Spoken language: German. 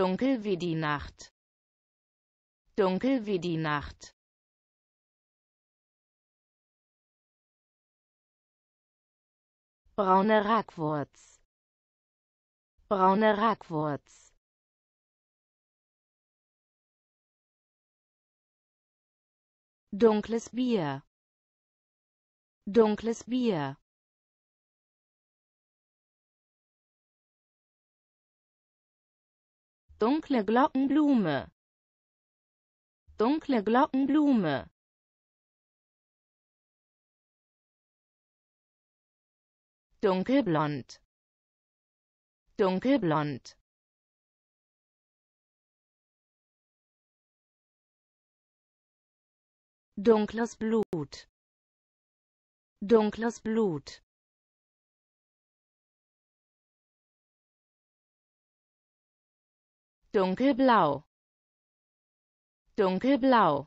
Dunkel wie die Nacht. Dunkel wie die Nacht. Braune Ragwurz. Braune Ragwurz. Dunkles Bier. Dunkles Bier. Dunkle Glockenblume. Dunkle Glockenblume. Dunkelblond. Dunkelblond. Dunkles Blut. Dunkles Blut. dunkelblau dunkelblau